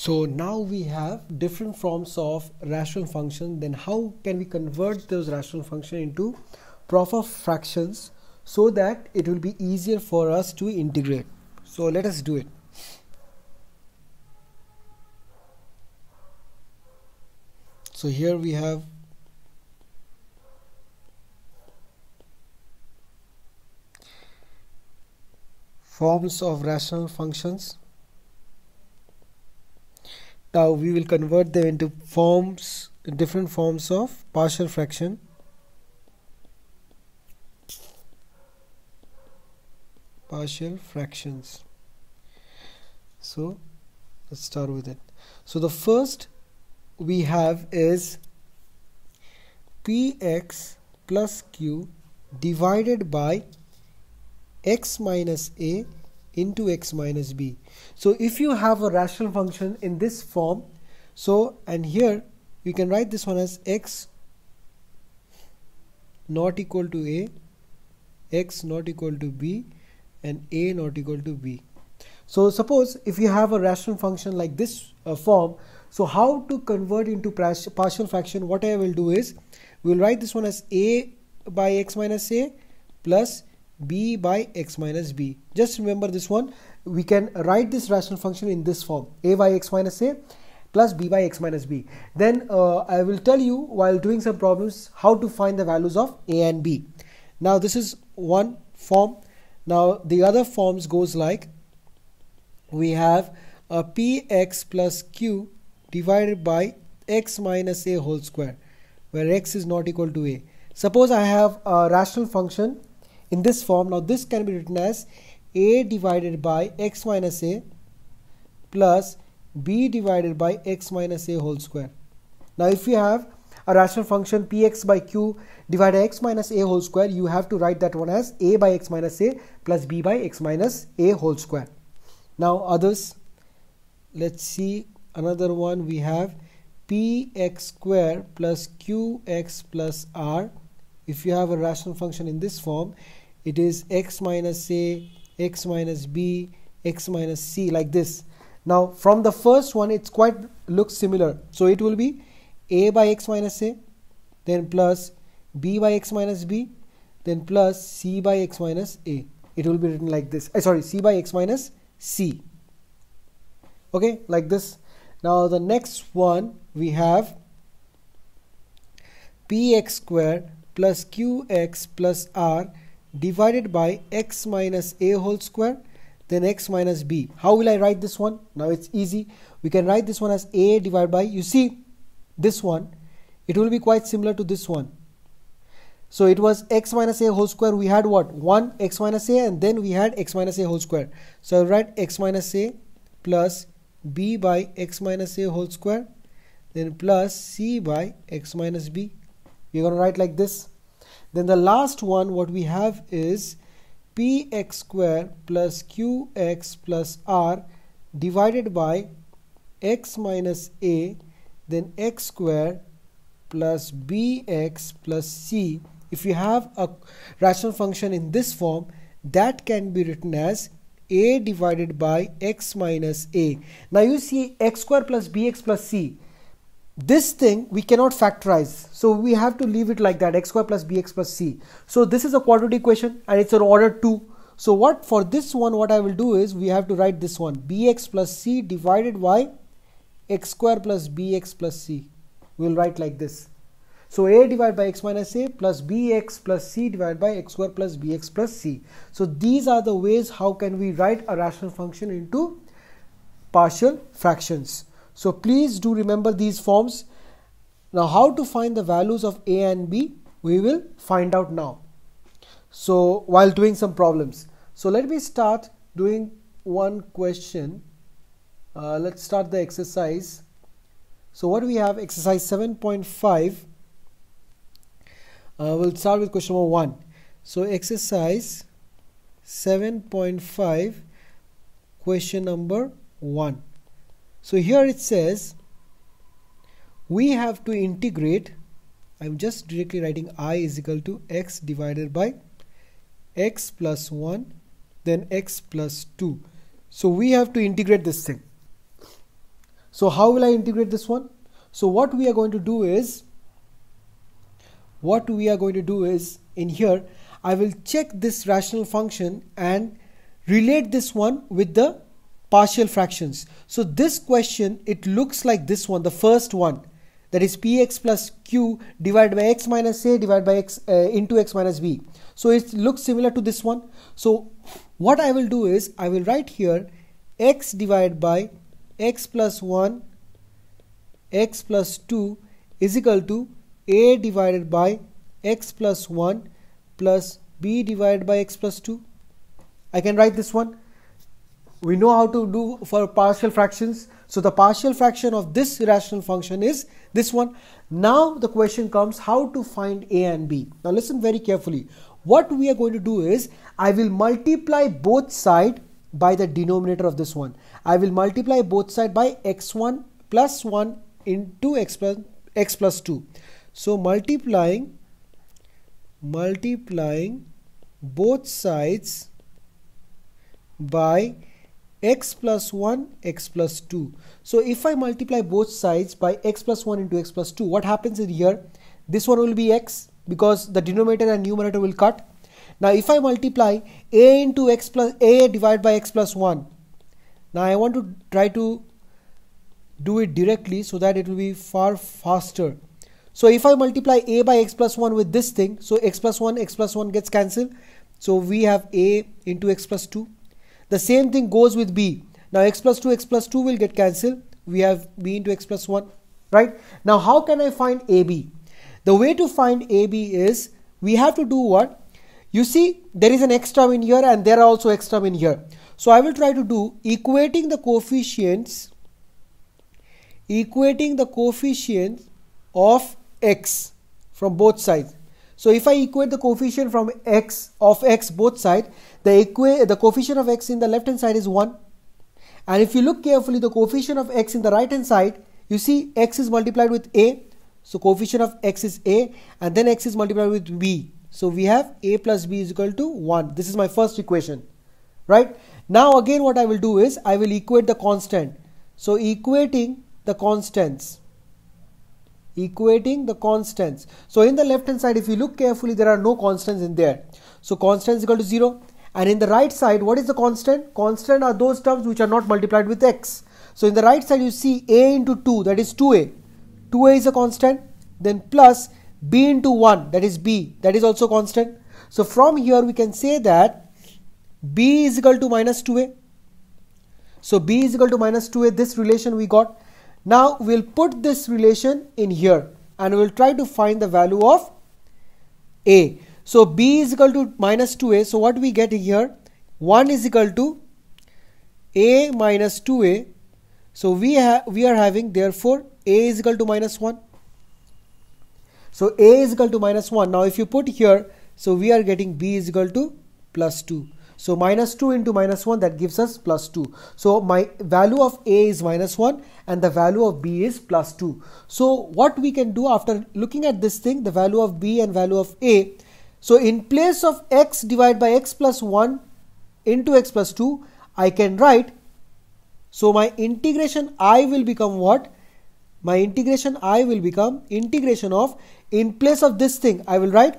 So now we have different forms of rational function. Then how can we convert those rational function into proper fractions so that it will be easier for us to integrate. So let us do it. So here we have forms of rational functions now we will convert them into forms different forms of partial fraction partial fractions so let's start with it so the first we have is px plus q divided by x minus a into x minus b. So if you have a rational function in this form, so and here you can write this one as x not equal to a, x not equal to b and a not equal to b. So suppose if you have a rational function like this uh, form, so how to convert into partial fraction, what I will do is, we will write this one as a by x minus a plus b by x minus b. Just remember this one. We can write this rational function in this form a by x minus a plus b by x minus b. Then uh, I will tell you while doing some problems how to find the values of a and b. Now this is one form. Now the other forms goes like we have a px plus q divided by x minus a whole square where x is not equal to a. Suppose I have a rational function in this form now this can be written as a divided by x minus a plus b divided by x minus a whole square now if you have a rational function px by q divided x minus a whole square you have to write that one as a by x minus a plus b by x minus a whole square now others let's see another one we have px square plus qx plus r if you have a rational function in this form it is x minus a x minus b x minus c like this now from the first one it's quite looks similar so it will be a by x minus a then plus b by x minus b then plus c by x minus a it will be written like this uh, sorry c by x minus c okay like this now the next one we have px squared plus qx plus r divided by x minus a whole square then x minus b. How will I write this one? Now it's easy. We can write this one as a divided by, you see this one, it will be quite similar to this one. So it was x minus a whole square. We had what? 1 x minus a and then we had x minus a whole square. So I'll write x minus a plus b by x minus a whole square then plus c by x minus b. We're going to write like this. Then the last one what we have is px square plus qx plus r divided by x minus a then x square plus bx plus c if you have a rational function in this form that can be written as a divided by x minus a now you see x square plus bx plus c this thing we cannot factorize so we have to leave it like that x square plus bx plus c so this is a quadratic equation and it's an order 2 so what for this one what I will do is we have to write this one bx plus c divided by x square plus bx plus c we'll write like this so a divided by x minus a plus bx plus c divided by x square plus bx plus c so these are the ways how can we write a rational function into partial fractions so please do remember these forms. Now how to find the values of A and B we will find out now. So while doing some problems. So let me start doing one question. Uh, let's start the exercise. So what we have exercise 7.5. Uh, we'll start with question number 1. So exercise 7.5 question number 1. So here it says we have to integrate I'm just directly writing i is equal to x divided by x plus 1 then x plus 2 so we have to integrate this thing so how will I integrate this one so what we are going to do is what we are going to do is in here I will check this rational function and relate this one with the partial fractions. So this question, it looks like this one, the first one, that is px plus q divided by x minus a divided by x uh, into x minus b. So it looks similar to this one. So what I will do is I will write here x divided by x plus 1 x plus 2 is equal to a divided by x plus 1 plus b divided by x plus 2. I can write this one we know how to do for partial fractions. So the partial fraction of this irrational function is this one. Now the question comes how to find a and b. Now listen very carefully. What we are going to do is I will multiply both side by the denominator of this one. I will multiply both side by x1 plus 1 into x plus, x plus 2. So multiplying multiplying both sides by x plus 1 x plus 2 so if i multiply both sides by x plus 1 into x plus 2 what happens in here this one will be x because the denominator and numerator will cut now if i multiply a into x plus a divided by x plus 1 now i want to try to do it directly so that it will be far faster so if i multiply a by x plus 1 with this thing so x plus 1 x plus 1 gets cancelled so we have a into x plus 2 the same thing goes with b. Now x plus 2, x plus 2 will get cancelled. We have b into x plus 1, right? Now how can I find ab? The way to find ab is we have to do what? You see there is an x term in here and there are also x term in here. So I will try to do equating the coefficients equating the coefficients of x from both sides so if I equate the coefficient from x of x both side, the, equa the coefficient of x in the left hand side is 1. And if you look carefully, the coefficient of x in the right hand side, you see x is multiplied with a. So coefficient of x is a and then x is multiplied with b. So we have a plus b is equal to 1. This is my first equation, right? Now again what I will do is I will equate the constant. So equating the constants equating the constants. So in the left hand side, if you look carefully, there are no constants in there. So constant is equal to 0. And in the right side, what is the constant? Constant are those terms which are not multiplied with x. So in the right side, you see a into 2, that is 2a. 2a is a constant. Then plus b into 1, that is b, that is also constant. So from here, we can say that b is equal to minus 2a. So b is equal to minus 2a, this relation we got now we'll put this relation in here and we'll try to find the value of A. So B is equal to minus 2A. So what we get here? 1 is equal to A minus 2A. So we, we are having therefore A is equal to minus 1. So A is equal to minus 1. Now if you put here, so we are getting B is equal to plus 2. So minus 2 into minus 1 that gives us plus 2. So my value of A is minus 1 and the value of B is plus 2. So what we can do after looking at this thing the value of B and value of A. So in place of x divided by x plus 1 into x plus 2 I can write so my integration I will become what? My integration I will become integration of in place of this thing I will write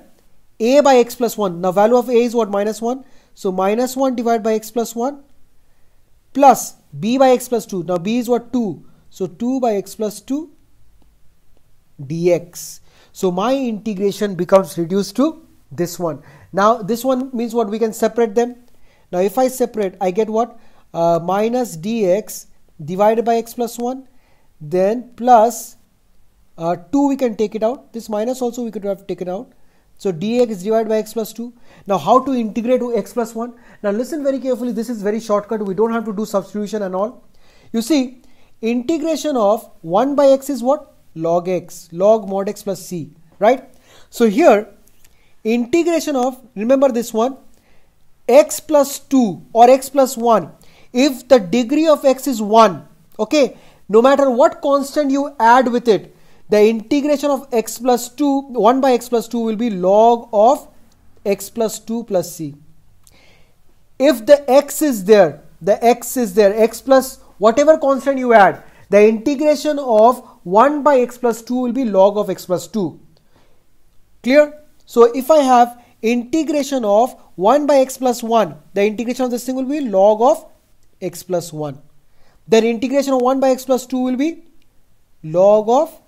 a by x plus 1. Now value of a is what minus 1. So minus 1 divided by x plus 1 plus b by x plus 2. Now b is what 2. So 2 by x plus 2 dx. So my integration becomes reduced to this one. Now this one means what we can separate them. Now if I separate I get what uh, minus dx divided by x plus 1 then plus uh, 2 we can take it out. This minus also we could have taken out so dx is divided by x plus 2. Now how to integrate to x plus 1? Now listen very carefully. This is very shortcut. We don't have to do substitution and all. You see integration of 1 by x is what? Log x. Log mod x plus c. Right? So here integration of remember this one x plus 2 or x plus 1 if the degree of x is 1 okay no matter what constant you add with it the integration of x plus 2 1 by x plus 2 will be log of x plus 2 plus c if the x is there the x is there x plus whatever constant you add the integration of 1 by x plus 2 will be log of x plus 2 clear so if i have integration of 1 by x plus 1 the integration of this thing will be log of x plus 1 then integration of 1 by x plus 2 will be log of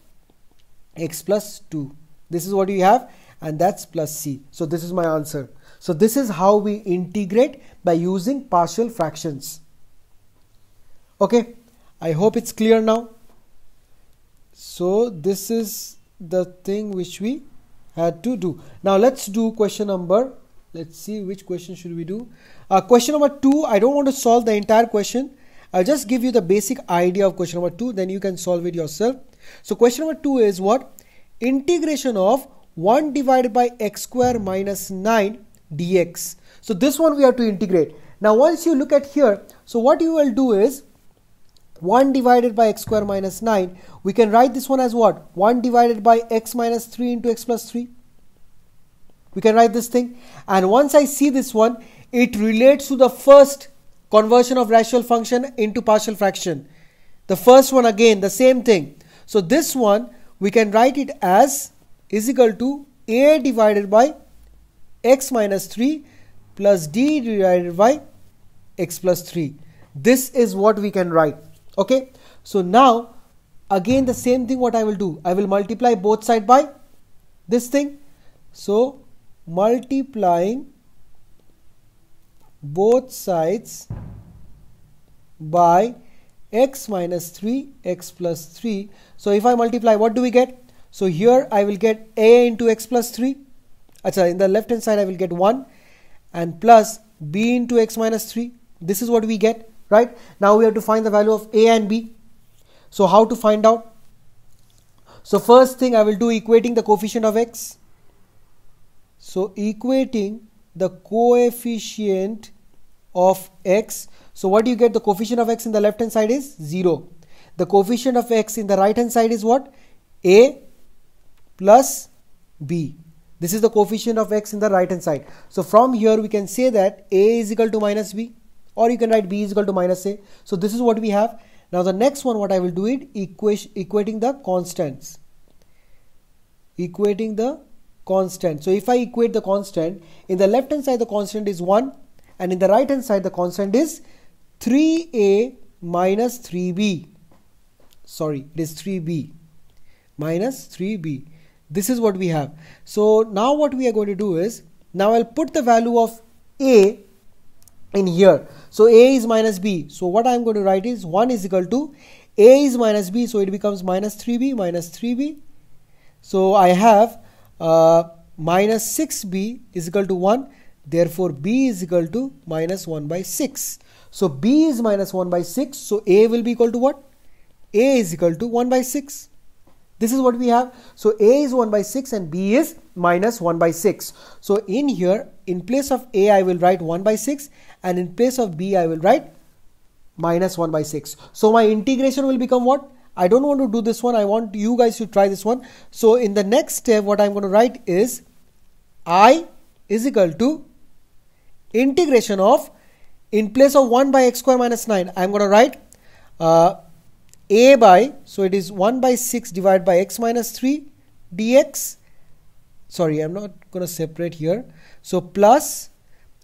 x plus 2 this is what you have and that's plus c so this is my answer so this is how we integrate by using partial fractions okay I hope it's clear now so this is the thing which we had to do now let's do question number let's see which question should we do uh, question number two I don't want to solve the entire question I'll just give you the basic idea of question number two then you can solve it yourself so question number two is what? Integration of 1 divided by x square minus 9 dx. So this one we have to integrate. Now once you look at here, so what you will do is 1 divided by x square minus 9, we can write this one as what? 1 divided by x minus 3 into x plus 3. We can write this thing. And once I see this one, it relates to the first conversion of rational function into partial fraction. The first one again, the same thing. So this one we can write it as is equal to a divided by x minus 3 plus d divided by x plus 3. This is what we can write. Okay. So now again the same thing what I will do. I will multiply both side by this thing. So multiplying both sides by x minus 3 x plus 3 so if I multiply what do we get so here I will get a into x plus 3 Achha, in the left hand side I will get 1 and plus b into x minus 3 this is what we get right now we have to find the value of a and b so how to find out so first thing I will do equating the coefficient of x so equating the coefficient of x. So what do you get? The coefficient of x in the left hand side is 0. The coefficient of x in the right hand side is what? a plus b. This is the coefficient of x in the right hand side. So from here we can say that a is equal to minus b or you can write b is equal to minus a. So this is what we have. Now the next one what I will do it equating the constants. Equating the constant. So if I equate the constant in the left hand side the constant is 1 and in the right hand side the constant is 3a minus 3b sorry it is 3b minus 3b this is what we have so now what we are going to do is now I'll put the value of a in here so a is minus b so what I'm going to write is 1 is equal to a is minus b so it becomes minus 3b minus 3b so I have uh, minus 6b is equal to 1 Therefore, B is equal to minus 1 by 6. So, B is minus 1 by 6. So, A will be equal to what? A is equal to 1 by 6. This is what we have. So, A is 1 by 6 and B is minus 1 by 6. So, in here, in place of A, I will write 1 by 6 and in place of B, I will write minus 1 by 6. So, my integration will become what? I don't want to do this one. I want you guys to try this one. So, in the next step, what I'm going to write is I is equal to integration of in place of 1 by x square minus 9 I'm going to write uh, a by so it is 1 by 6 divided by x minus 3 dx sorry I'm not going to separate here so plus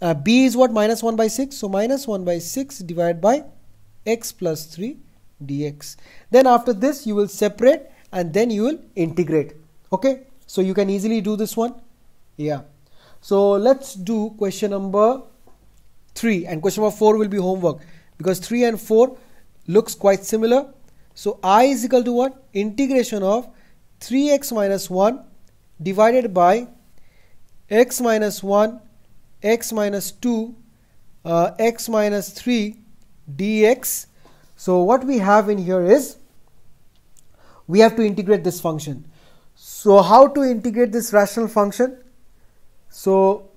uh, b is what minus 1 by 6 so minus 1 by 6 divided by x plus 3 dx then after this you will separate and then you will integrate okay so you can easily do this one yeah so let's do question number 3 and question number 4 will be homework because 3 and 4 looks quite similar. So i is equal to what? Integration of 3x minus 1 divided by x minus 1, x minus 2, uh, x minus 3 dx. So what we have in here is we have to integrate this function. So how to integrate this rational function? So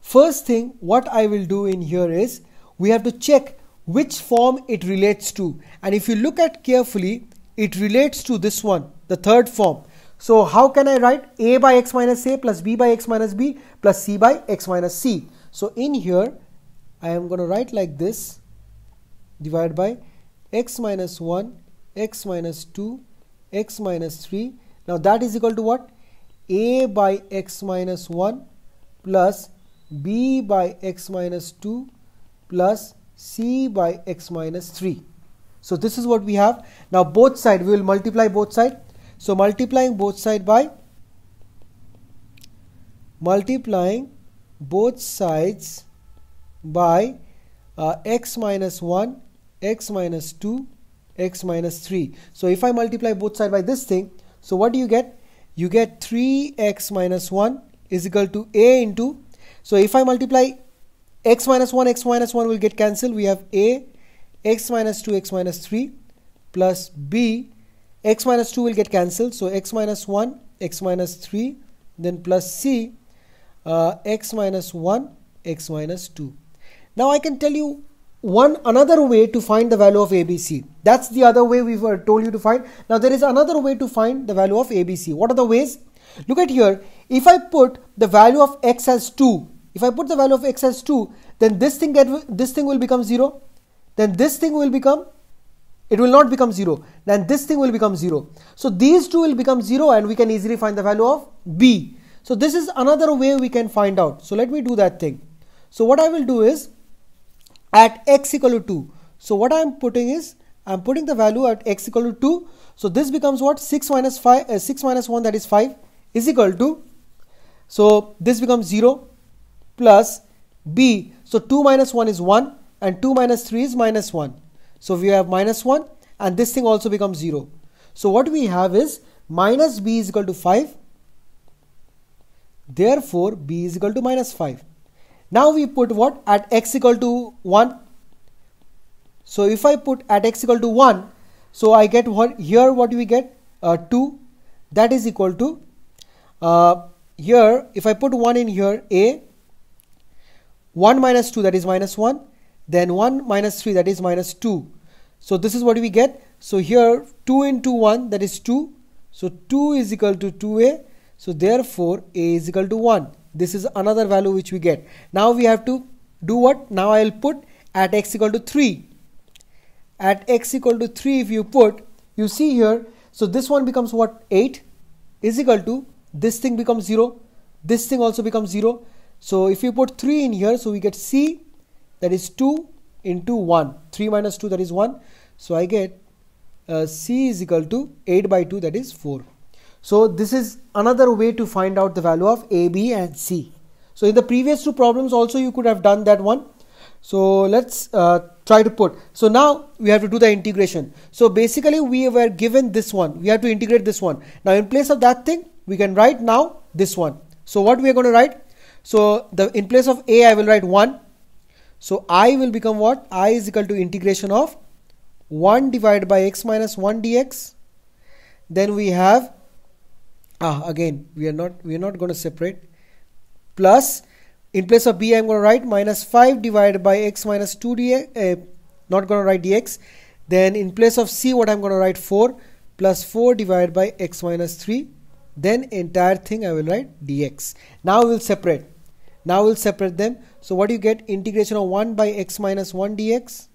first thing what I will do in here is we have to check which form it relates to and if you look at carefully it relates to this one the third form. So how can I write a by x minus a plus b by x minus b plus c by x minus c. So in here I am going to write like this divided by x minus 1 x minus 2 x minus 3 now that is equal to what a by x minus 1 plus b by x minus 2 plus c by x minus 3. So this is what we have. Now both side, we will multiply both side. So multiplying both side by multiplying both sides by uh, x minus 1, x minus 2, x minus 3. So if I multiply both side by this thing, so what do you get? You get 3x minus 1 is equal to a into so if I multiply x minus 1 x minus 1 will get cancelled we have a x minus 2 x minus 3 plus b x minus 2 will get cancelled so x minus 1 x minus 3 then plus c uh, x minus 1 x minus 2 now I can tell you one another way to find the value of ABC. That's the other way we were told you to find. Now there is another way to find the value of ABC. What are the ways? Look at here. If I put the value of x as 2, if I put the value of x as 2, then this thing get, this thing will become 0. Then this thing will become, it will not become 0. Then this thing will become 0. So these two will become 0 and we can easily find the value of b. So this is another way we can find out. So let me do that thing. So what I will do is at x equal to 2. So what I am putting is I am putting the value at x equal to 2. So this becomes what 6 minus 5 uh, 6 minus 1 that is 5 is equal to so this becomes 0 plus b. So 2 minus 1 is 1 and 2 minus 3 is minus 1. So we have minus 1 and this thing also becomes 0. So what we have is minus b is equal to 5. Therefore b is equal to minus 5. Now we put what at x equal to 1. So if I put at x equal to 1, so I get what here what we get uh, 2 that is equal to uh, here if I put 1 in here a 1 minus 2 that is minus 1 then 1 minus 3 that is minus 2 so this is what we get so here 2 into 1 that is 2 so 2 is equal to 2a so therefore a is equal to 1 this is another value which we get now we have to do what now I'll put at x equal to 3 at x equal to 3 if you put you see here so this one becomes what 8 is equal to this thing becomes 0 this thing also becomes 0 so if you put 3 in here so we get c that is 2 into 1 3 minus 2 that is 1 so I get uh, c is equal to 8 by 2 that is 4 so this is another way to find out the value of a b and c so in the previous two problems also you could have done that one so let's uh, try to put so now we have to do the integration so basically we were given this one we have to integrate this one now in place of that thing we can write now this one. So what we are going to write? So the in place of a I will write 1. So i will become what? i is equal to integration of 1 divided by x minus 1 dx. Then we have ah again we are not we are not going to separate plus in place of b I'm going to write minus 5 divided by x minus 2 dx uh, not going to write dx then in place of c what I'm going to write 4 plus 4 divided by x minus 3 then entire thing I will write dx. Now we'll separate. Now we'll separate them. So what you get integration of 1 by x minus 1 dx.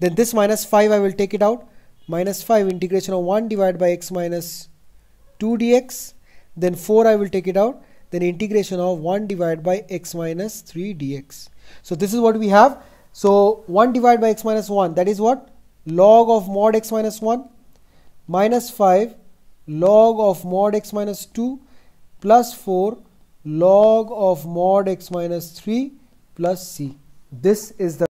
Then this minus 5 I will take it out. Minus 5 integration of 1 divided by x minus 2 dx. Then 4 I will take it out. Then integration of 1 divided by x minus 3 dx. So this is what we have. So 1 divided by x minus 1 that is what? Log of mod x minus 1 minus 5 log of mod x minus 2 plus 4 log of mod x minus 3 plus c. This is the